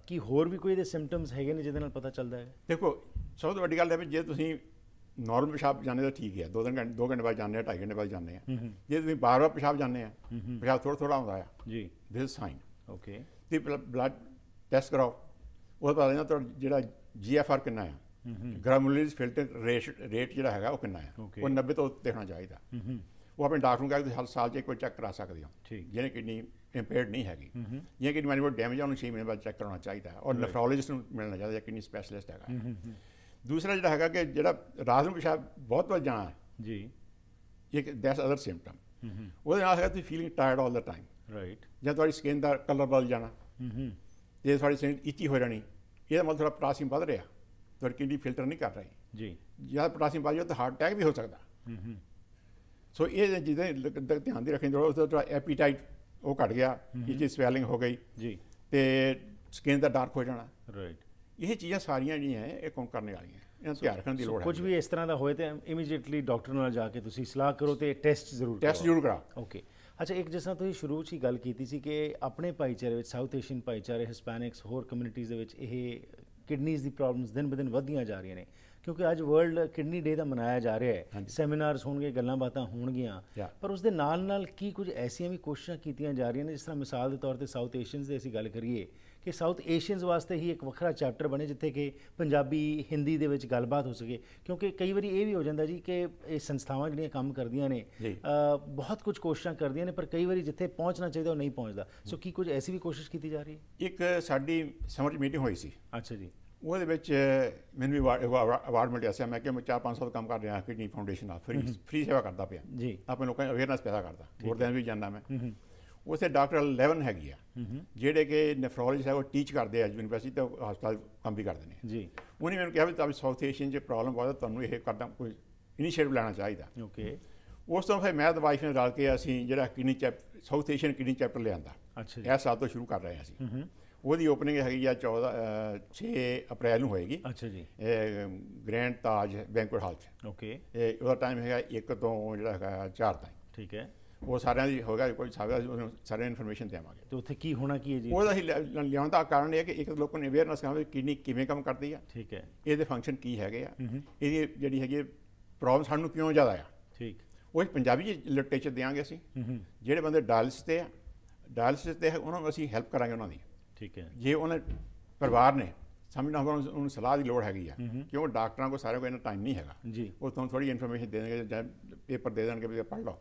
ਕੀ ਹੋਰ ਵੀ ਕੋਈ ਦੇ ਸਿੰਪਟਮਸ ਹੈਗੇ ਨੇ ਜਿਹਦੇ ਨਾਲ ਪਤਾ ਚੱਲਦਾ ਹੈ ਦੇਖੋ ਸਭ ਤੋਂ ਵੱਡੀ ਗੱਲ ਹੈ ਵੀ ਜੇ ਤੁਸੀਂ ਨਾਰਮਲ ਪਿਸ਼ਾਬ ਜਾਣੇ ਦਾ ਠੀਕ ਹੈ 2 ਦਿਨ ਘੰਟੇ 2 ਘੰਟੇ ਬਾਅਦ ਜਾਣੇ ਆ 2.5 ਘੰਟੇ ਬਾਅਦ ਜਾਣੇ ਆ ਜੇ ਤੁਸੀਂ ਬਾਰ ਬਾਰ ਪਿਸ਼ਾਬ ਜਾਣੇ ਆ ਪਿਸ਼ਾਬ ਥੋੜਾ ਥੋੜਾ ਆਉਂਦਾ ਆ ਜੀ ਦਿਸ ਸਾਈਨ ਓਕੇ ਤੇ ਬਲੱਡ ਟੈਸਟ ਕਰਾਓ ਉਹ ਪਤਾ ਇਹਨਾਂ ਤੁਹਾਡਾ ਜਿਹੜਾ ਜੀਐਫਆਰ ਕਿੰਨਾ ਆ ਗ੍ਰੈਨੂਲਿਸ ਫਿਲਟਰ ਰੇਟ ਜਿਹੜਾ ਹੈਗਾ ਉਹ ਕਿੰਨਾ ਆ ਉਹ 90 ਤੋਂ ਉੱਤੇ ਹੋਣਾ ਚਾਹੀਦਾ ਉਹ ਆਪਣੇ ਡਾਕਟਰ ਨੂੰ ਕਹਿੰਦੇ ਹਰ ਸਾਲ 'ਚ ਇੱਕ ਵਾਰ ਚੈੱਕ ਕਰਾ ਸਕਦੇ ਹੋ ਜਿਹਨੇ ਕਿਡਨੀ ਇੰਪੇਅਰਡ ਨਹੀਂ ਹੈਗੀ ਜੇ ਕਿਡਨੀ ਮਾਨੀ ਡੈਮੇਜ ਆ ਉਹਨੂੰ 6 ਮਹੀਨੇ ਬਾਅਦ ਚੈੱਕ ਕਰਾਉਣਾ ਚਾਹੀਦਾ ਔਰ ਨੈਫਰੋਲੋਜਿਸਟ ਨੂੰ ਮਿਲਣਾ ਚਾਹੀਦਾ ਜਾਂ ਕਿਡਨੀ ਸਪੈਸ਼ਲਿਸਟ ਹੈਗਾ ਦੂਸਰਾ ਜਿਹੜਾ ਹੈਗਾ ਕਿ ਜਿਹੜਾ ਰਾਤ ਨੂੰ ਪਿਸ਼ਾਬ ਬਹੁਤ ਵੱਜ ਜਾਣਾ ਜੀ ਇੱਕ ਦੈਟਸ ਅਦਰ ਸਿੰਪਟਮ ਉਹਦੇ ਨਾਲ ਹੈਗਾ ਤੁਸੀਂ feeling tired all the time right ਜਾਂ ਤੁਹਾਡੀ ਸਕਿਨ ਦਾ ਕਲਰ ਬਦਲ ਜਾਣਾ ਹੂੰ ਜੇ ਤੁਹਾਡੀ ਸਕਿਨ ਇੱਚੀ ਹੋ ਜਾਣੀ ਇਹਦਾ ਮਤਲਬ ਥੋੜਾ ਪੋਟਾਸ਼ੀਅਮ ਵੱਧ ਰਿਹਾ ਤੁਹਾਡੀ ਕਿਡਨੀ ਫਿਲਟਰ ਨਹੀਂ ਕਰ ਰਹੀ ਜੀ ਜਾਂ ਪੋਟਾਸ਼ੀਅਮ ਵੱਧ ਜਾਵੇ ਤਾਂ ਹਾਰਟ ਅਟੈਕ ਵੀ ਹੋ ਸਕਦਾ ਹੂੰ ਸੋ ਇਹ ਜਿਹਦੇ ਧਿਆਨ ਦੀ ਰੱਖਣ ਜ਼ਰੂਰ ਉਸ ਦਾ ਐਪੀਟਾਈਟ ਉਹ ਘਟ ਗਿਆ ਇਹ ਜੀ ਸਵੈਲਿੰਗ ਹੋ ਗਈ ਜੀ ਤੇ ਸਕਿਨ ਦਾ ਡਾਰਕ ਹੋ ਜਾਣਾ ਰਾਈਟ ਇਹ ਚੀਜ਼ਾਂ ਸਾਰੀਆਂ ਜਿਹੜੀਆਂ ਇਹ ਕੌਣ ਕਰਨ ਵਾਲੀਆਂ ਇਹਨਾਂ ਧਿਆਨ ਰੱਖਣ ਦੀ ਲੋੜ ਹੈ ਕੁਝ ਵੀ ਇਸ ਤਰ੍ਹਾਂ ਦਾ ਹੋਏ ਤੇ ਇਮੀਡੀਏਟਲੀ ਡਾਕਟਰ ਨਾਲ ਜਾ ਕੇ ਤੁਸੀਂ ਸਲਾਹ ਕਰੋ ਤੇ ਟੈਸਟ ਜ਼ਰੂਰ ਟੈਸਟ ਜ਼ਰੂਰ ਕਰਾਓ ਓਕੇ ਅੱਛਾ ਇੱਕ ਜਿਸ ਤਰ੍ਹਾਂ ਤੁਸੀਂ ਸ਼ੁਰੂ 'ਚ ਹੀ ਗੱਲ ਕੀਤੀ ਸੀ ਕਿ ਆਪਣੇ ਭਾਈਚਾਰੇ ਵਿੱਚ ਸਾਊਥ ਏਸ਼ੀਅਨ ਭਾਈਚਾਰੇ ਹਿਸਪੈਨਿਕਸ ਹੋਰ ਕਮਿਊਨਿਟੀਜ਼ ਦੇ ਵਿੱਚ ਇਹ ਕਿਡਨੀਜ਼ ਦੀ ਪ੍ਰੋਬਲਮਸ ਦਿਨ ਬਦਨ ਵਧਦੀਆਂ ਜਾ ਰਹੀਆਂ ਨੇ ਕਿਉਂਕਿ ਅੱਜ ਵਰਲਡ ਕਿਡਨੀ ਡੇ ਦਾ ਮਨਾਇਆ ਜਾ ਰਿਹਾ ਹੈ ਸੈਮੀਨਾਰਸ ਹੋਣਗੇ ਗੱਲਾਂ ਬਾਤਾਂ ਹੋਣਗੀਆਂ ਪਰ ਉਸ ਦੇ ਨਾਲ ਨਾਲ ਕੀ ਕੁਝ ਐਸੀਆਂ ਵੀ ਕੋਸ਼ਿਸ਼ਾਂ ਕੀਤੀਆਂ ਜਾ ਰਹੀਆਂ ਨੇ ਜਿਸ ਤਰ੍ਹਾਂ ਮਿਸਾਲ ਦੇ ਤੌਰ ਤੇ ਸਾਊਥ ਏਸ਼ੀਅਨਸ ਦੇ ਅਸੀਂ ਗੱਲ ਕਰੀਏ ਕਿ ਸਾਊਥ ਏਸ਼ੀਅਨਸ ਵਾਸਤੇ ਹੀ ਇੱਕ ਵੱਖਰਾ ਚੈਪਟਰ ਬਣੇ ਜਿੱਥੇ ਕਿ ਪੰਜਾਬੀ ਹਿੰਦੀ ਦੇ ਵਿੱਚ ਗੱਲਬਾਤ ਹੋ ਸਕੇ ਕਿਉਂਕਿ ਕਈ ਵਾਰੀ ਇਹ ਵੀ ਹੋ ਜਾਂਦਾ ਜੀ ਕਿ ਇਹ ਸੰਸਥਾਵਾਂ ਜਿਹੜੀਆਂ ਕੰਮ ਕਰਦੀਆਂ ਨੇ ਬਹੁਤ ਕੁਝ ਕੋਸ਼ਿਸ਼ਾਂ ਕਰਦੀਆਂ ਨੇ ਪਰ ਕਈ ਵਾਰੀ ਜਿੱਥੇ ਪਹੁੰਚਣਾ ਚਾਹੀਦਾ ਉਹ ਨਹੀਂ ਪਹੁੰਚਦਾ ਸੋ ਕੀ ਕੁਝ ਐਸੀ ਵੀ ਕੋਸ਼ਿਸ਼ ਕੀਤੀ ਜਾ ਰਹੀ ਹੈ ਇੱਕ ਸਾਡੀ ਸਮਰ ਮੀਟਿੰਗ ਹੋਈ ਸੀ ਅੱਛਾ ਜੀ ਉਹਦੇ ਵਿੱਚ ਮੈਨੂੰ ਵੀ ਅਵਾਰਡ ਮਿਲਿਆ ਸੀ ਮੈਂ ਕਿ ਮੈਂ 4-5 ਸਾਲ ਕੰਮ ਕਰ ਰਿਹਾ ਕਿਡਨੀ ਫਾਊਂਡੇਸ਼ਨ ਆ ਫ੍ਰੀ ਫ੍ਰੀ ਸੇਵਾ ਕਰਦਾ ਪਿਆ ਜੀ ਆਪਣੇ ਲੋਕਾਂ ਨੂੰ ਅਵੇਅਰਨੈਸ ਪੈਦਾ ਕਰਦਾ ਹੋਰ ਦਿਨ ਵੀ ਜਾਂਦਾ ਮੈਂ ਉਸੇ ਡਾਕਟਰ 11 ਹੈਗੀ ਆ ਜਿਹੜੇ ਕਿ ਨੈਫਰੋਲੋਜਿਸਟ ਹੈ ਉਹ ਟੀਚ ਕਰਦੇ ਆ ਯੂਨੀਵਰਸਿਟੀ ਤੇ ਹਸਪਤਾਲ ਕੰਮ ਵੀ ਕਰਦੇ ਨੇ ਜੀ ਉਹਨੇ ਮੈਨੂੰ ਕਿਹਾ ਵੀ ਤਾਂ ਸਾਊਥ ਏਸ਼ੀਅਨ 'ਚ ਪ੍ਰੋਬਲਮ ਬਹੁਤ ਤੁਹਾਨੂੰ ਇਹ ਕਰਦਾ ਕੋਈ ਇਨੀਸ਼ੀਏਟਿਵ ਲੈਣਾ ਚਾਹੀਦਾ ਓਕੇ ਉਸ ਤੋਂ ਫਿਰ ਮੈਂ ਤੇ ਵਾਈਫ ਨੇ ਰਲ ਕੇ ਅਸੀਂ ਜਿਹੜਾ kidney chap south Asian kidney chapter ਲਿਆਂਦਾ ਅੱਛਾ ਜੀ ਇਹ ਸਾਲ ਤੋਂ ਸ਼ੁਰੂ ਕਰ ਰਹੇ ਆ ਅਸੀਂ ਉਹਦੀ ਓਪਨਿੰਗ ਹੈਗੀ ਆ 14 6 ਅਪ੍ਰੈਲ ਨੂੰ ਹੋਏਗੀ ਅੱਛਾ ਜੀ ਇਹ ਗ੍ਰੈਂਡ ਤਾਜ ਬੈਂਕਟ ਹਾਲ 'ਚ ਓਕੇ ਇਹ ਉਹਦਾ ਟਾਈਮ ਹੈਗਾ 1 ਤੋਂ ਜਿਹੜਾ ਹੈਗਾ 4 ਤੱਕ ਠੀਕ ਹੈ ਉਹ ਸਾਰਿਆਂ ਦੀ ਹੋਗਾ ਕੋਈ ਸਾਰਿਆਂ ਨੂੰ ਸਾਰੇ ਇਨਫੋਰਮੇਸ਼ਨ ਦੇਵਾਂਗੇ ਤੇ ਉੱਥੇ ਕੀ ਹੋਣਾ ਕੀ ਹੈ ਜੀ ਉਹਦਾ ਹੀ ਲਿਆਉਣ ਦਾ ਕਾਰਨ ਇਹ ਹੈ ਕਿ ਇੱਕ ਲੋਕਾਂ ਨੂੰ ਅਵੇਅਰਨੈਸ ਕਰਾਵੇ ਕਿਡਨੀ ਕਿਵੇਂ ਕੰਮ ਕਰਦੀ ਆ ਠੀਕ ਹੈ ਇਹਦੇ ਫੰਕਸ਼ਨ ਕੀ ਹੈਗੇ ਆ ਇਹਦੀ ਜਿਹੜੀ ਹੈਗੀ ਪ੍ਰੋਬਲਮ ਸਾਨੂੰ ਕਿਉਂ ਜ਼ਿਆਦਾ ਆ ਠੀਕ ਉਹ ਪੰਜਾਬੀ ਲਿਟਰੇਚਰ ਦੇਾਂਗੇ ਅਸੀਂ ਜਿਹੜੇ ਬੰਦੇ ਡਾਲਸ ਤੇ ਆ ਡਾਲਸ ਤੇ ਉਹਨਾਂ ਨੂੰ ਅਸੀਂ ਹੈਲਪ ਕਰਾਂਗੇ ਉਹਨਾਂ ਦੀ ਠੀਕ ਹੈ ਜੇ ਉਹਨਾਂ ਪਰਿਵਾਰ ਨੇ ਸਮਝਣਾ ਹੋਗਾ ਉਹਨੂੰ ਸਲਾਹ ਦੀ ਲੋੜ ਹੈਗੀ ਆ ਕਿਉਂ ਡਾਕਟਰਾਂ ਕੋ ਸਾਰਿਆਂ ਕੋ ਇਹਨਾਂ ਟਾਈਮ ਨਹੀਂ ਹੈਗਾ ਉਹ ਤੁਹਾਨੂੰ ਥੋੜੀ ਇਨਫੋਰਮੇਸ਼ਨ ਦੇ ਦੇਣਗੇ ਜਾਂ ਪੇਪਰ ਦੇ ਦੇਣਗੇ ਵੀ ਪੜ੍ਹ ਲਓ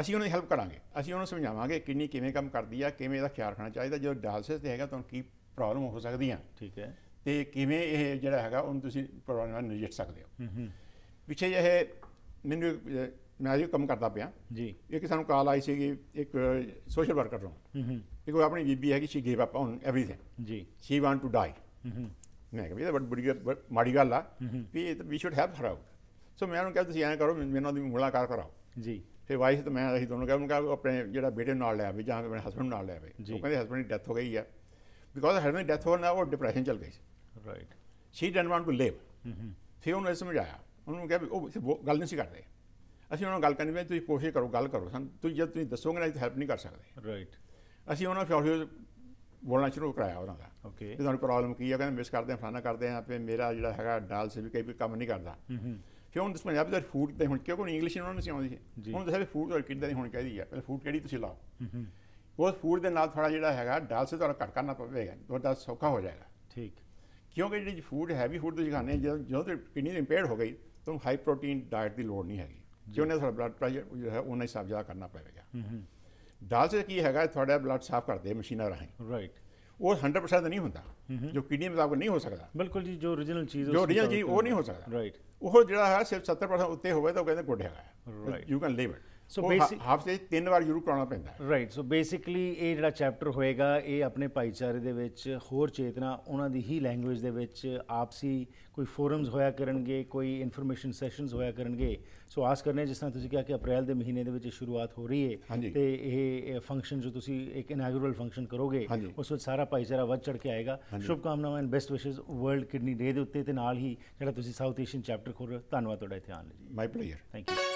ਅਸੀਂ ਉਹਨਾਂ ਦੀ ਹੈਲਪ ਕਰਾਂਗੇ ਅਸੀਂ ਉਹਨਾਂ ਨੂੰ ਸਮਝਾਵਾਂਗੇ ਕਿੰਨੀ ਕਿਵੇਂ ਕੰਮ ਕਰਦੀ ਆ ਕਿਵੇਂ ਇਹਦਾ ਖਿਆਲ ਰੱਖਣਾ ਚਾਹੀਦਾ ਜਦੋਂ ਡਾਇਲਿਸਿਸ ਤੇ ਹੈਗਾ ਤੁਹਾਨੂੰ ਕੀ ਪ੍ਰੋਬਲਮ ਹੋ ਸਕਦੀਆਂ ਠੀਕ ਹੈ ਤੇ ਕਿਵੇਂ ਇਹ ਜਿਹੜਾ ਹੈਗਾ ਉਹਨੂੰ ਤੁਸੀਂ ਪ੍ਰੋਬਲਮ ਨਾਲ ਨਜਿੱਠ ਸਕਦੇ ਹੋ ਪਿੱਛੇ ਇਹ ਮੈਨੂੰ ਮੈਂ ਅਜੇ ਕੰਮ ਕਰਦਾ ਪਿਆ ਜੀ ਇੱਕ ਸਾਨੂੰ ਕਾਲ ਆਈ ਸੀਗੀ ਇੱਕ ਸੋਸ਼ਲ ਵਰਕਰ ਤੋਂ ਹੂੰ ਹੂੰ ਇੱਕ ਆਪਣੀ ਬੀਬੀ ਹੈਗੀ she gave up on everything ਜੀ ਸ਼ੀ ਵਾਂਟ ਟੂ ਡਾਈ ਹੂੰ ਹੂੰ ਮੈਂ ਕਿਹਾ ਵੀ ਇਹ ਤਾਂ ਬੜੀ ਮਾੜੀ ਗੱਲ ਆ ਵੀ ਇਹ ਵੀ should have her out so ਮੈਂ ਉਹਨੂੰ ਕਿਹਾ ਤੁਸੀਂ ਐਂ ਕਰੋ ਮੇਰੇ ਨਾਲ ਦੀ ਮੁਲਾਕਾਤ ਕਰਾਓ ਜੀ ਫਿਰ ਵਾਈਸ ਤੇ ਮੈਂ ਅਸੀਂ ਦੋਨੋਂ ਕਿਹਾ ਉਹਨੂੰ ਕਿਹਾ ਆਪਣੇ ਜਿਹੜਾ ਬੇਟੇ ਨਾਲ ਲੈ ਆਵੇ ਜਾਂ ਆਪਣੇ ਹਸਬੰਡ ਨਾਲ ਲੈ ਆਵੇ ਉਹ ਕਹਿੰਦੇ ਹਸਬੰਡ ਦੀ ਡੈਥ ਹੋ ਗਈ ਆ ਬਿਕੋਜ਼ ਹਸਬੰਡ ਦੀ ਡੈਥ ਹੋਣਾ ਉਹ ਡਿਪਰੈਸ਼ਨ ਚਲ ਗਈ ਸੀ right she didn't want to live ਫਿਰ ਉਹਨੂੰ ਸਮਝਾਇਆ ਉਹਨੂੰ ਕਿਹਾ ਵੀ ਉਹ ਗੱਲ ਨਹੀਂ ਸੀ ਕਰਦੇ ਅਸੀਂ ਉਹਨਾਂ ਨਾਲ ਗੱਲ ਕਰਨੀ ਵੀ ਤੁਸੀਂ ਕੋਸ਼ਿਸ਼ ਕਰੋ ਗੱਲ ਕਰੋ ਸਾਨੂੰ ਤੁਸੀਂ ਜਦ ਤੁਸੀਂ ਦੱਸੋਗੇ ਨਾ ਅਸੀਂ ਹੈਲਪ ਨਹੀਂ ਕਰ ਸਕਦੇ ਰਾਈਟ ਅਸੀਂ ਉਹਨਾਂ ਫਿਰ ਬੋਲਣਾ ਸ਼ੁਰੂ ਕਰਾਇਆ ਉਹਨਾਂ ਦਾ ਓਕੇ ਤੇ ਤੁਹਾਨੂੰ ਪ੍ਰੋਬਲਮ ਕੀ ਹੈ ਕਹਿੰਦੇ ਮਿਸ ਕਰਦੇ ਆ ਫਲਾਣਾ ਕਰਦੇ ਆ ਤੇ ਮੇਰਾ ਜਿਹੜਾ ਹੈਗਾ ਡਾਲ ਸੇ ਵੀ ਕਈ ਵੀ ਕੰਮ ਨਹੀਂ ਕਰਦਾ ਹੂੰ ਹੂੰ ਫਿਰ ਹੁਣ ਪੰਜਾਬੀ ਦਾ ਫੂਡ ਤੇ ਹੁਣ ਕਿਉਂ ਇੰਗਲਿਸ਼ ਉਹਨਾਂ ਨੂੰ ਨਹੀਂ ਆਉਂਦੀ ਹੁਣ ਦੱਸਿਆ ਫੂਡ ਕਿੱਦਾਂ ਦੀ ਹੁਣ ਚਾਹੀਦੀ ਆ ਪਹਿਲੇ ਫੂਡ ਕਿਹੜੀ ਤੁਸੀਂ ਲਾਓ ਹੂੰ ਹੂੰ ਉਸ ਫੂਡ ਦੇ ਨਾਲ ਥੋੜਾ ਜਿਹੜਾ ਹੈਗਾ ਡਾਲ ਸੇ ਤੁਹਾਨੂੰ ਘਟ ਕਰਨਾ ਪਵੇਗਾ ਤੁਹਾਡਾ ਸੌਖਾ ਹੋ ਜਾਏਗਾ ਠੀਕ ਕਿਉਂਕਿ ਜਿਹੜੀ ਫੂਡ ਹੈਵੀ ਫੂਡ ਤੁਸੀਂ ਖਾਣੇ ਜਦੋਂ ਜਦੋਂ ਕਿਡਨੀ ਇੰਪੇਅਰਡ ਹੋ ਗਈ ਤੁਹਾਨੂੰ ਹਾਈ ਪ੍ਰੋਟੀਨ ਡਾਈਟ ਦੀ ਲੋੜ ਨਹੀਂ ਹੈਗੀ ਜਿਉਂ ਨੇ ਤੁਹਾਡਾ ਬਲੱਡ ਪ੍ਰੈਸ਼ਰ ਜੋ ਹੈ ਉਹਨਾਂ ਹੀ ਸਾਬਜਾ ਕਰਨਾ ਪਵੇਗਾ ਦਾਲ 'ਚ ਕੀ ਹੈਗਾ ਤੁਹਾਡਾ ਬਲੱਡ ਸਾਫ਼ ਕਰਦੇ ਮਸ਼ੀਨਾਂ ਰਾਹੀਂ ਰਾਈਟ ਉਹ 100% ਨਹੀਂ ਹੁੰਦਾ ਜੋ ਕਿਡਨੀ ਮਤਲਬ ਨਹੀਂ ਹੋ ਸਕਦਾ ਬਿਲਕੁਲ ਜੀ ਜੋ origignal ਚੀਜ਼ ਜੋ origignal ਜੀ ਉਹ ਨਹੀਂ ਹੋ ਸਕਦਾ ਰਾਈਟ ਉਹ ਜਿਹੜਾ ਹੈ ਸਿਰਫ 70% ਉੱਤੇ ਹੋਵੇ ਤਾਂ ਉਹ ਕਹਿੰਦੇ ਗੁੱਡ ਹੈਗਾ right you can leave it so basic half ਤਿੰਨ ਵਾਰ ਜ਼ਰੂਰ ਕਰਾਉਣਾ ਪੈਂਦਾ ਰਾਈਟ ਸੋ ਬੇਸਿਕਲੀ ਇਹ ਜਿਹੜਾ ਚੈਪਟਰ ਹੋਏਗਾ ਇਹ ਆਪਣੇ ਭਾਈਚਾਰੇ ਦੇ ਵਿੱਚ ਹੋਰ ਚੇਤਨਾ ਉਹਨਾਂ ਦੀ ਹੀ ਲੈਂਗੁਏਜ ਦੇ ਵਿੱਚ ਆਪਸੀ ਕੋਈ ਫੋਰਮਸ ਹੋਇਆ ਕਰਨਗੇ ਕੋਈ ਇਨਫੋਰਮੇਸ਼ਨ ਸੈਸ਼ਨਸ ਹੋਇਆ ਕਰਨਗੇ ਸੋ ਆਸ ਕਰਨੇ ਜਿਸ ਤਰ੍ਹਾਂ ਤੁਸੀਂ ਕਿਹਾ ਕਿ ਅਪ੍ਰੈਲ ਦੇ ਮਹੀਨੇ ਦੇ ਵਿੱਚ ਸ਼ੁਰੂਆਤ ਹੋ ਰਹੀ ਹੈ ਤੇ ਇਹ ਫੰਕਸ਼ਨ ਜੋ ਤੁਸੀਂ ਇੱਕ ਇਨੈਗੂਰਲ ਫੰਕਸ਼ਨ ਕਰੋਗੇ ਉਸ ਵਿੱਚ ਸਾਰਾ ਭਾਈਚਾਰਾ ਵੱਧ ਚੜ ਕੇ ਆਏਗਾ ਸ਼ੁਭ ਕਾਮਨਾਵਾਂ ਐਂਡ ਬੈਸਟ ਵਿਸ਼ੇਸ ਵਰਲਡ ਕਿਡਨੀ ਡੇ ਦੇ ਉੱਤੇ ਤੇ ਨਾਲ ਹੀ ਜਿਹੜਾ ਤੁਸੀਂ ਸਾਊਥ ਏਸ਼ੀਅਨ ਚੈਪਟਰ ਖੋਲ ਰਹੇ ਹੋ ਧੰਨਵਾਦ ਤੁਹਾਡਾ ਧਿਆਨ ਆਉਣ ਲਈ ਮਾਈ ਪਲੇਅਰ ਥੈਂਕ ਯੂ